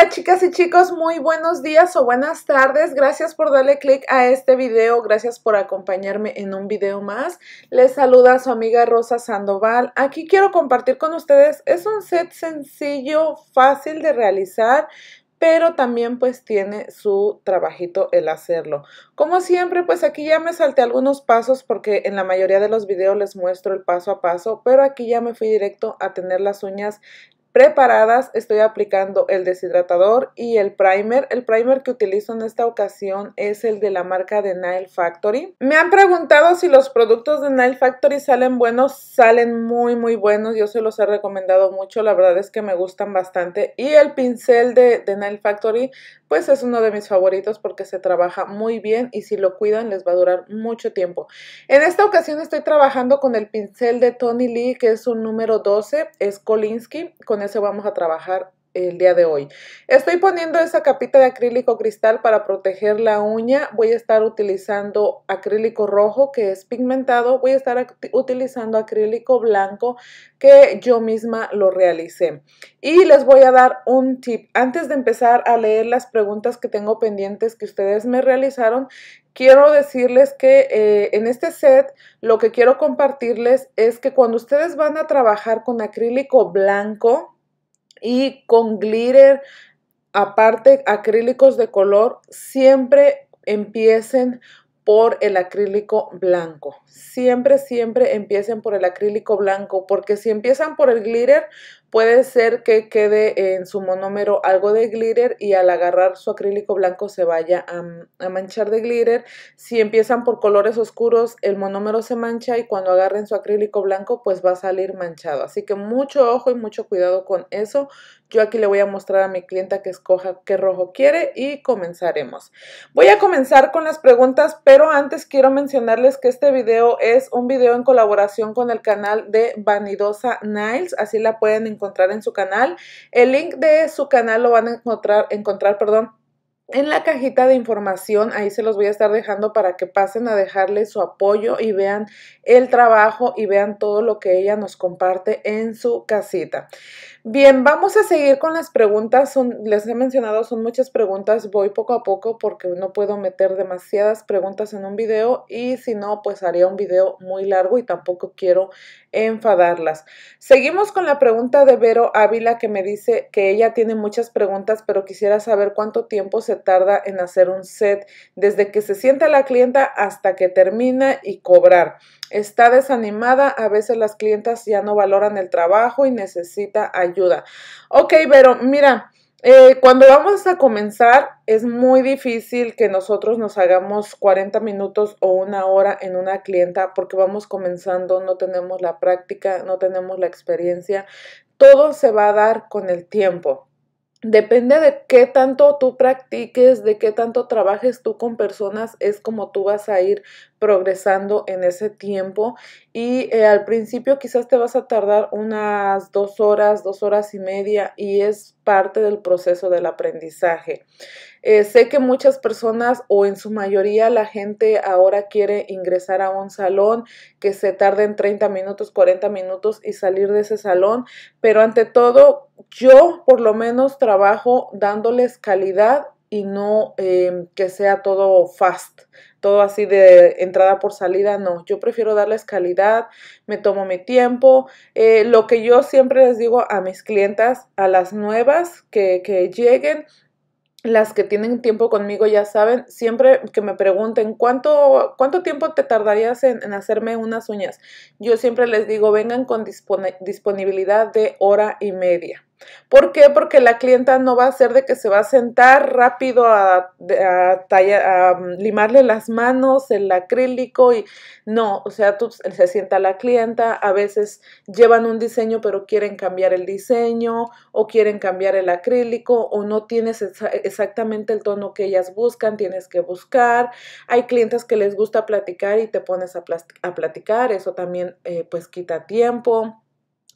Hola chicas y chicos, muy buenos días o buenas tardes. Gracias por darle click a este video, gracias por acompañarme en un video más. Les saluda su amiga Rosa Sandoval. Aquí quiero compartir con ustedes, es un set sencillo, fácil de realizar, pero también pues tiene su trabajito el hacerlo. Como siempre, pues aquí ya me salté algunos pasos porque en la mayoría de los videos les muestro el paso a paso, pero aquí ya me fui directo a tener las uñas preparadas estoy aplicando el deshidratador y el primer. El primer que utilizo en esta ocasión es el de la marca de nail Factory. Me han preguntado si los productos de nail Factory salen buenos. Salen muy muy buenos. Yo se los he recomendado mucho. La verdad es que me gustan bastante. Y el pincel de, de Nile Factory pues es uno de mis favoritos porque se trabaja muy bien y si lo cuidan les va a durar mucho tiempo. En esta ocasión estoy trabajando con el pincel de Tony Lee que es un número 12, es Kolinsky, con ese vamos a trabajar el día de hoy. Estoy poniendo esa capita de acrílico cristal para proteger la uña. Voy a estar utilizando acrílico rojo que es pigmentado. Voy a estar utilizando acrílico blanco que yo misma lo realicé. Y les voy a dar un tip. Antes de empezar a leer las preguntas que tengo pendientes que ustedes me realizaron, quiero decirles que eh, en este set lo que quiero compartirles es que cuando ustedes van a trabajar con acrílico blanco, y con glitter, aparte acrílicos de color, siempre empiecen por el acrílico blanco. Siempre, siempre empiecen por el acrílico blanco, porque si empiezan por el glitter, Puede ser que quede en su monómero algo de glitter y al agarrar su acrílico blanco se vaya a, manchar de glitter. Si empiezan por colores oscuros, el monómero se mancha y cuando agarren su acrílico blanco pues va a salir manchado. Así que mucho ojo y mucho cuidado con eso. Yo aquí le voy a mostrar a mi clienta que escoja qué rojo quiere y comenzaremos. Voy a comenzar con las preguntas, pero antes quiero mencionarles que este video es un video en colaboración con el canal de Vanidosa Niles. Así la pueden encontrar encontrar en su canal. El link de su canal lo van a encontrar, encontrar perdón, en la cajita de información, ahí se los voy a estar dejando para que pasen a dejarle su apoyo y vean el trabajo y vean todo lo que ella nos comparte en su casita. Bien, vamos a seguir con las preguntas. les he mencionado, son muchas preguntas. Voy poco a poco porque no puedo meter demasiadas preguntas en un video y si no, pues haría un video muy largo y tampoco quiero enfadarlas. Seguimos con la pregunta de Vero Ávila que me dice que ella tiene muchas preguntas, pero quisiera saber cuánto tiempo se tarda en hacer un set desde que se sienta la clienta hasta que termina y cobrar. Está desanimada, a veces las clientas ya no valoran el trabajo y necesita ayuda. Ok, pero mira, eh, cuando vamos a comenzar es muy difícil que nosotros nos hagamos 40 minutos o una hora en una clienta porque vamos comenzando, no tenemos la práctica, no tenemos la experiencia. Todo se va a dar con el tiempo. Depende de qué tanto tú practiques, de qué tanto trabajes tú con personas, es como tú vas a ir progresando en ese tiempo y eh, al principio quizás te vas a tardar unas dos horas, dos horas y media y es parte del proceso del aprendizaje. Eh, sé que muchas personas o en su mayoría la gente ahora quiere ingresar a un salón que se en 30 minutos, 40 minutos y salir de ese salón, pero ante todo yo por lo menos trabajo dándoles calidad y no em, que sea todo fast, todo así de entrada por salida, no, yo prefiero darles calidad, me tomo mi tiempo, eh, lo que yo siempre les digo a mis clientas, a las nuevas que, lleguen, las que tienen tiempo conmigo ya saben, siempre que me pregunten cuánto, cuánto tiempo te tardarías en, en hacerme unas uñas, yo siempre les digo, vengan con disponibilidad de hora y media. ¿Por qué? Porque la clienta no va a ser de que se va a sentar rápido a, mm, limarle las manos, el acrílico y no, o sea, tú, se sienta la clienta, a veces llevan un diseño pero quieren cambiar el diseño o quieren cambiar el acrílico o no tienes exactamente el tono que ellas buscan, tienes que buscar. Hay clientes que les gusta platicar y te pones a, platicar, eso también eh, pues quita tiempo.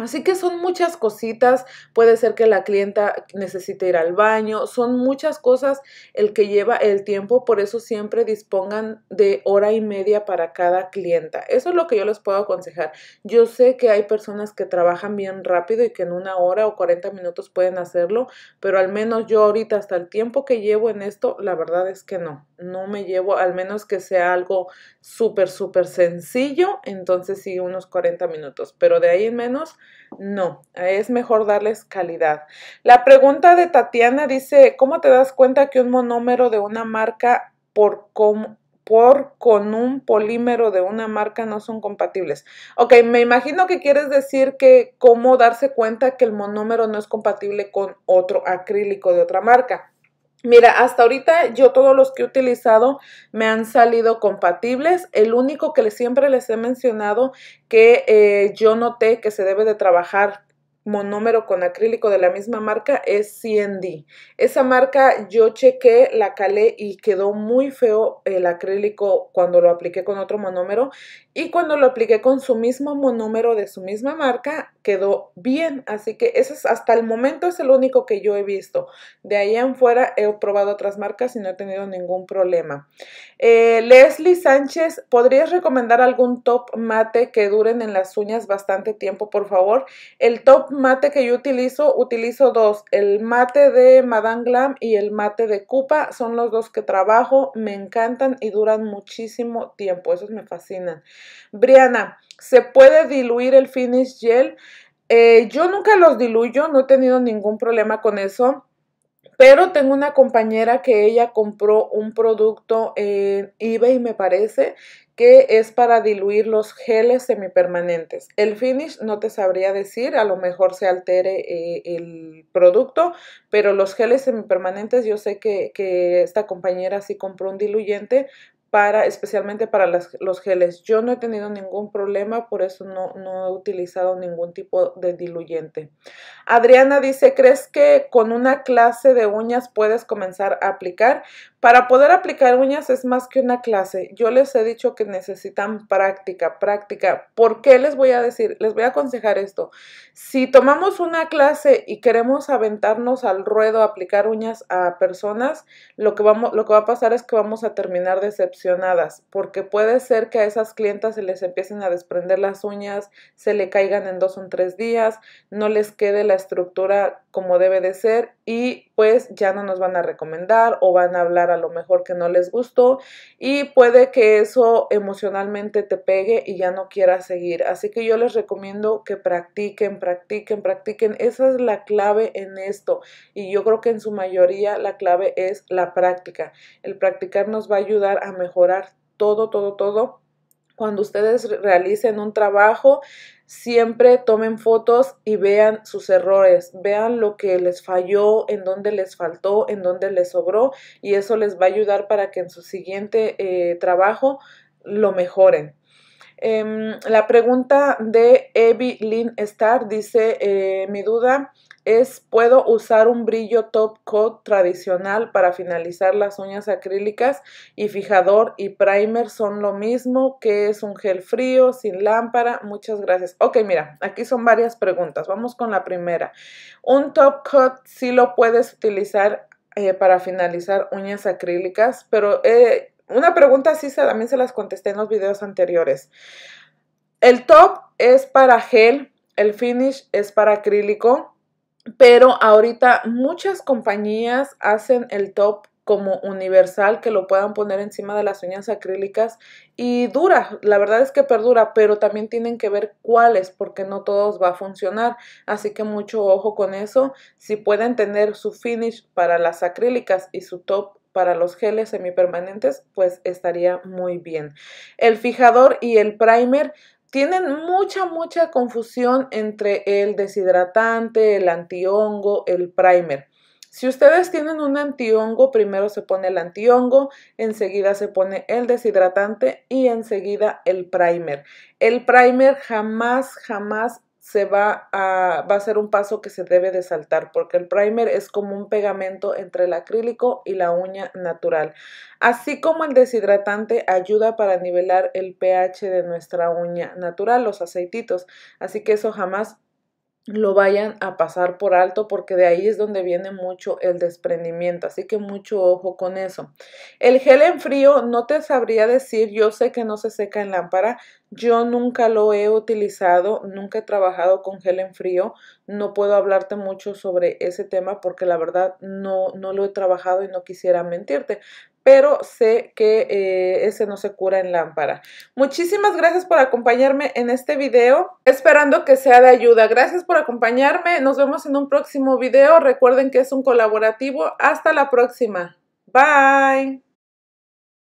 Así que son muchas cositas, puede ser que la clienta necesite ir al baño, son muchas cosas el que lleva el tiempo, por eso siempre dispongan de hora y media para cada clienta. Eso es lo que yo les puedo aconsejar. Yo sé que hay personas que trabajan bien rápido y que en una hora o 40 minutos pueden hacerlo, pero al menos yo ahorita hasta el tiempo que llevo en esto, la verdad es que no, no me llevo, al menos que sea algo súper, súper sencillo, entonces sí, unos 40 minutos, pero de ahí en menos no, es mejor darles calidad. La pregunta de Tatiana dice, ¿cómo te das cuenta que un monómero de una marca por, por con un polímero de una marca no son compatibles? Ok, me imagino que quieres decir que cómo darse cuenta que el monómero no es compatible con otro acrílico de otra marca. Mira, hasta ahorita yo todos los que he utilizado me han salido compatibles. El único que siempre les he mencionado que eh, yo noté que se debe de trabajar monómero con acrílico de la misma marca es CND. Esa marca yo chequé, la calé y quedó muy feo el acrílico cuando lo apliqué con otro monómero y cuando lo apliqué con su mismo monómero de su misma marca quedó bien. Así que ese es, hasta el momento es el único que yo he visto. De ahí en fuera he probado otras marcas y no he tenido ningún problema. Eh, Leslie Sánchez, ¿podrías recomendar algún top mate que duren en las uñas bastante tiempo, por favor? El top mate que yo utilizo, utilizo dos, el mate de Madame Glam y el mate de Cupa, son los dos que trabajo, me encantan y duran muchísimo tiempo, esos me fascinan. Briana, ¿se puede diluir el finish gel? Eh, yo nunca los diluyo, no he tenido ningún problema con eso. Pero tengo una compañera que ella compró un producto en eBay, me parece, que es para diluir los geles semipermanentes. El finish no te sabría decir, a lo mejor se altere eh, el producto, pero los geles semipermanentes yo sé que, que esta compañera sí compró un diluyente especialmente para los geles. Yo no he tenido ningún problema, por eso no, he utilizado ningún tipo de diluyente. Adriana dice, ¿crees que con una clase de uñas puedes comenzar a aplicar? Para poder aplicar uñas es más que una clase. Yo les he dicho que necesitan práctica, práctica. ¿Por qué les voy a decir? Les voy a aconsejar esto. Si tomamos una clase y queremos aventarnos al ruedo a aplicar uñas a personas, lo que, vamos, lo que va a pasar es que vamos a terminar decepcionados porque puede ser que a esas clientas se les empiecen a desprender las uñas, se le caigan en dos o tres días, no les quede la estructura como debe de ser y pues ya no nos van a recomendar o van a hablar a lo mejor que no les gustó y puede que eso emocionalmente te pegue y ya no quieras seguir. Así que yo les recomiendo que practiquen, practiquen, practiquen. Esa es la clave en esto y yo creo que en su mayoría la clave es la práctica. El practicar nos va a ayudar a mejorar todo, todo, todo cuando ustedes realicen un trabajo, siempre tomen fotos y vean sus errores, vean lo que les falló, en dónde les faltó, en dónde les sobró y eso les va a ayudar para que en su siguiente eh, trabajo lo mejoren. Em, la pregunta de Evi Lynn Star dice, eh, mi duda es puedo usar un brillo top coat tradicional para finalizar las uñas acrílicas y fijador y primer son lo mismo que es un gel frío sin lámpara muchas gracias ok mira aquí son varias preguntas vamos con la primera un top coat sí lo puedes utilizar eh, para finalizar uñas acrílicas pero eh, una pregunta sí también se las contesté en los videos anteriores el top es para gel el finish es para acrílico pero ahorita muchas compañías hacen el top como universal que lo puedan poner encima de las uñas acrílicas y dura, la verdad es que perdura, pero también tienen que ver cuáles porque no todos va a funcionar, así que mucho ojo con eso, si pueden tener su finish para las acrílicas y su top para los geles semipermanentes, pues estaría muy bien. El fijador y el primer, tienen mucha, mucha confusión entre el deshidratante, el antihongo, el primer. Si ustedes tienen un antihongo, primero se pone el antihongo, enseguida se pone el deshidratante y enseguida el primer. El primer jamás, jamás se va a, va a ser un paso que se debe de saltar porque el primer es como un pegamento entre el acrílico y la uña natural. Así como el deshidratante ayuda para nivelar el pH de nuestra uña natural, los aceititos. Así que eso jamás lo vayan a pasar por alto porque de ahí es donde viene mucho el desprendimiento, así que mucho ojo con eso. El gel en frío no te sabría decir, yo sé que no se seca en lámpara, yo nunca lo he utilizado, nunca he trabajado con gel en frío, no puedo hablarte mucho sobre ese tema porque la verdad no, no lo he trabajado y no quisiera mentirte, pero sé que eh, ese no se cura en lámpara. Muchísimas gracias por acompañarme en este video, esperando que sea de ayuda. Gracias por acompañarme, nos vemos en un próximo video. Recuerden que es un colaborativo. Hasta la próxima. Bye.